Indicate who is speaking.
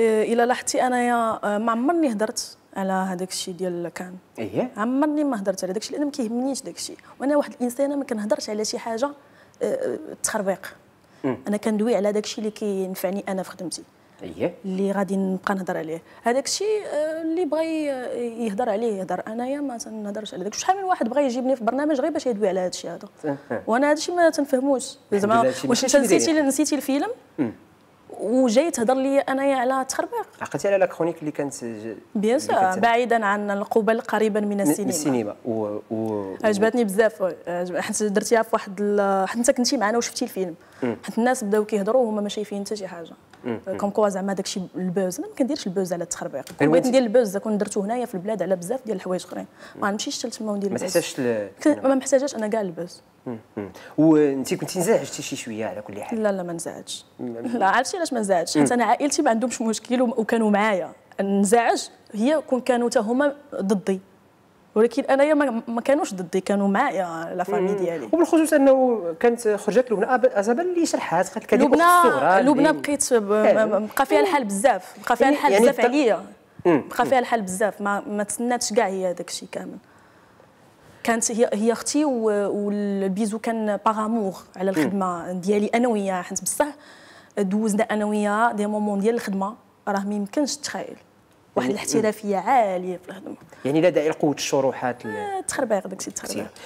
Speaker 1: إيه، الى لاحظتي انايا آه، ما عمرني هضرت على هذاك الشيء ديال كان اييه عمرني ما هضرت على داك الشيء لان ما كيهمنيش داك الشيء وانا واحد الانسانه ما كنهضرش على شي حاجه آه، تخربيق انا كندوي على داك الشيء اللي كينفعني انا في خدمتي اييه اللي غادي نبقى نهضر عليه هذاك الشيء آه، اللي بغى يهضر عليه يهضر انايا ما تنهضرش على داك شحال من واحد بغى يجيبني في برنامج غير باش يدوي على هذا الشيء هذا وانا هذا الشيء ما تنفهموش زعما واش انت نسيتي يعني. نسيتي الفيلم وجاي تهضر لي انايا على التخربيق عقلتي على لا كرونيك اللي كانت بيان سور بعيدا عن القبل قريبا من السينما من السينما و... و... عجبتني بزاف حيت درتيها في واحد ال... حيت انت كنتي معنا وشفتي الفيلم حيت الناس بداو كيهضروا وهما ما شايفين حتى شي حاجه كوم كوا زعما داكشي البوز انا ما كنديرش البوز على التخربيق بغيت ندير البوز كون درتو هنايا في البلاد على بزاف ديال الحوايج اخرين ما نمشيش حتى تما وندير البوز ما تحتاجش ما محتاجاش انا كاع البوز وانت كنتي انزعجتي شي شويه على كل حال لا لا ما نزعجش لا عرفتي علاش ما نزعجش حيت انا عائلتي ما عندهمش مشكل وكانوا معايا نزعج هي كون كانوا حتى هما ضدي ولكن انايا ما كانوش ضدي كانوا معايا لا فامي ديالي وبالخصوص انه كانت خرجت لبنى ازابل اللي شرحات قالت لك لبنى لبنى بقيت بقى فيها الحال بزاف بقى فيها يعني الحال يعني بزاف عليا بقى فيها الحال بزاف ما, ما تسناتش كاع هي داك الشيء كامل كانت هي هي اختي والبيزو كان باغامور على الخدمه ديالي انا وياها حيت بصح دوزنا انا وياها دي مومون ديال الخدمه راه ما يمكنش تخيل واحد يعني- الاحترافيه عاليه في الخدمه يعني لا داعي لقوه الشروحات آه تخربيق داكشي تخربيق